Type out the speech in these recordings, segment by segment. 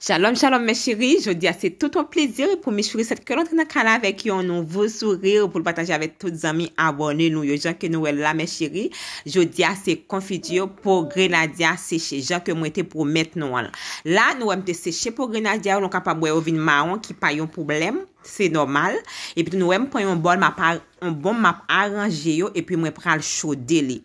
Chalom, chalom mè chiri, jodi a se tout an plezir pou mè churi set ke lantre nan kanan vek yon nou vò sourir pou l pataj avè tout zami abonè nou yo jan ke nou el la mè chiri. Jodi a se konfidyo pou grenadya seche, jan ke mwen te pou met nou al. La nou wèm te seche pou grenadya ou lon kapabwe ouvin ma an ki pa yon poublem. Se normal. E pi nou em pon yon bol ma pa, yon bon ma pa aranje yo, e pi mwen pral chode li.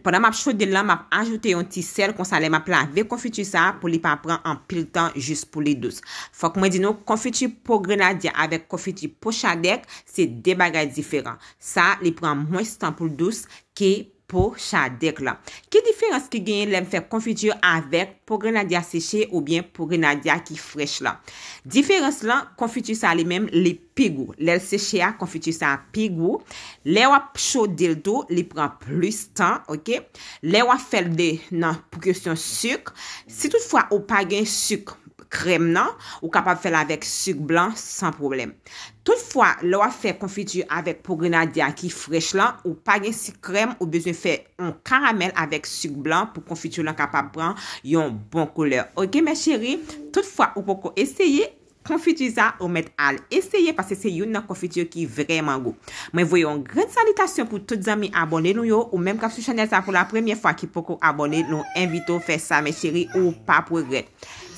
Pendan ma pa chode li lan, ma pa ajoute yon ti sel kon sa le ma pla ve konfitu sa pou li pa pran an pil tan jist pou li dous. Fok mwen di nou, konfitu pou grenadya ave konfitu pou chadek, se debagay diferan. Sa li pran mwen stan pou l dous ki pwede. pou chadek la. Ki diferans ki genyen lèm fè konfitur avèk pou grenadya seche ou bien pou grenadya ki frech la? Diferans lan, konfitur sa li mèm li pigou. Lèl seche a konfitur sa pigou. Lè wap chou dil do, li pran plus tan, ok? Lè wap fèlde nan pou kèsyon suk. Si tout fwa ou pa gen suk, krem nan, ou kapap fè la vek suk blan, san problem. Toutfwa, lwa fè konfitu avèk pou grenadier ki frech lan, ou pa gen si krem, ou bezwen fè un karamel avèk suk blan pou konfitu lan kapap pran yon bon kouleur. Ok, mè chéri, toutfwa, ou poko esye, konfitu za ou mèt al. Eseye, pase se yon nan konfitu ki vreman go. Mwen voyon, grene salitation pou tout zanmi abonnen nou yo, ou mèm kap sou chanel za pou la premiè fwa ki poko abonnen, nou invito fè sa, mè chéri, ou pa progrede.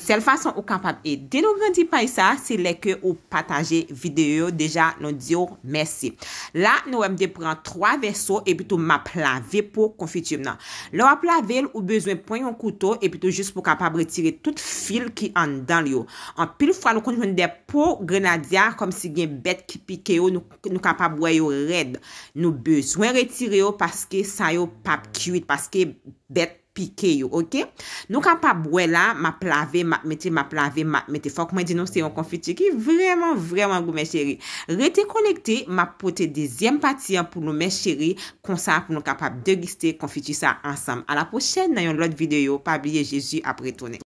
Sel fason ou kapap edi nou grandipay sa, se leke ou pataje videyo, deja nou diyo, mersi. La, nou wèm de pren 3 verso, e pito ma plave pou konfitiv nan. Lou a plave, ou bezwen pon yon kouto, e pito jist pou kapap retire tout fil ki an dan liyo. An pil fwa nou konjwen de pou grenadyar, kom si gen bet ki pikeyo, nou kapap wè yo red. Nou bezwen retire yo, paske sa yo pap kiwit, paske bet. pike yo, ok? Nou kapap wè la, ma plave, ma mette, ma plave, ma mette, fok mwen di nou se yon konfitu ki vreman, vreman goun men cheri. Rete konnekte, ma pote dizyem pati an pou nou men cheri konsan pou nou kapap de giste konfitu sa ansam. A la pochèd nan yon lot videyo pa biye Jezu apre tonè.